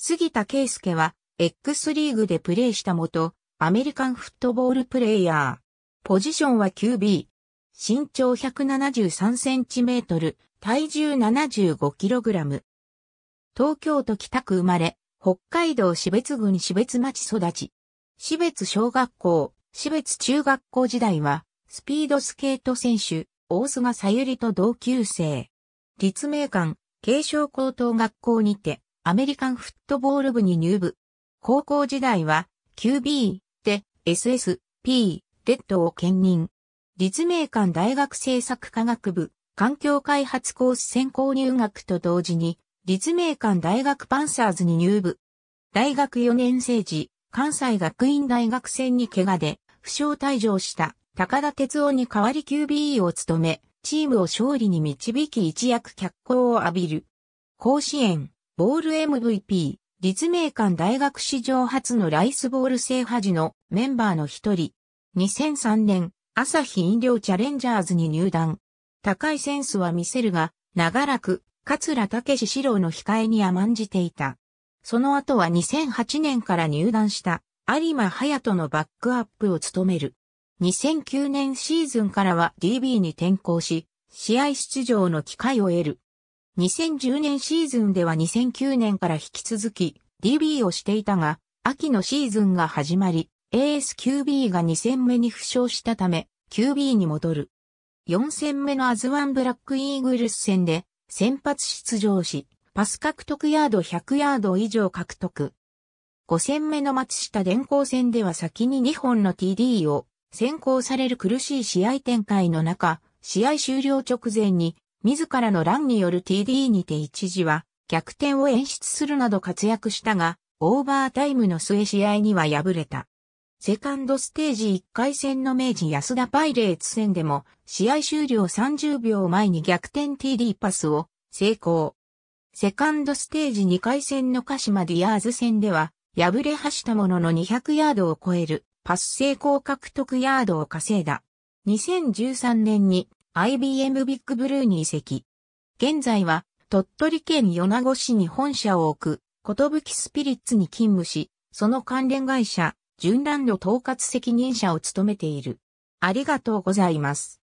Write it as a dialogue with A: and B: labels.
A: 杉田圭介は、X リーグでプレーした元、アメリカンフットボールプレイヤー。ポジションは QB。身長1 7 3トル、体重7 5ラム。東京都北区生まれ、北海道標別郡標別町育ち。標別小学校、標別中学校時代は、スピードスケート選手、大菅さゆりと同級生。立命館、継承高等学校にて、アメリカンフットボール部に入部。高校時代は QB で SSP レッドを兼任。立命館大学政策科学部環境開発コース専攻入学と同時に立命館大学パンサーズに入部。大学4年生時、関西学院大学戦に怪我で負傷退場した高田哲夫に代わり QB を務め、チームを勝利に導き一躍脚光を浴びる。甲子園、ボール MVP、立命館大学史上初のライスボール制覇時のメンバーの一人。2003年、朝日飲料チャレンジャーズに入団。高いセンスは見せるが、長らく、桂武史史郎の控えに甘んじていた。その後は2008年から入団した有馬隼人のバックアップを務める。2009年シーズンからは DB に転向し、試合出場の機会を得る。2010年シーズンでは2009年から引き続き DB をしていたが、秋のシーズンが始まり、ASQB が2戦目に負傷したため、QB に戻る。4戦目のアズワンブラックイーグルス戦で、先発出場し、パス獲得ヤード100ヤード以上獲得。5戦目の松下電光戦では先に2本の TD を先行される苦しい試合展開の中、試合終了直前に自らの乱による TD にて一時は逆転を演出するなど活躍したが、オーバータイムの末試合には敗れた。セカンドステージ1回戦の明治安田パイレーツ戦でも試合終了30秒前に逆転 TD パスを成功。セカンドステージ2回戦の鹿島ディアーズ戦では敗れ走ったものの200ヤードを超えるパス成功獲得ヤードを稼いだ。2013年に IBM ビッグブルーに移籍。現在は、鳥取県米子市に本社を置く、ことぶきスピリッツに勤務し、その関連会社、純覧の統括責任者を務めている。ありがとうございます。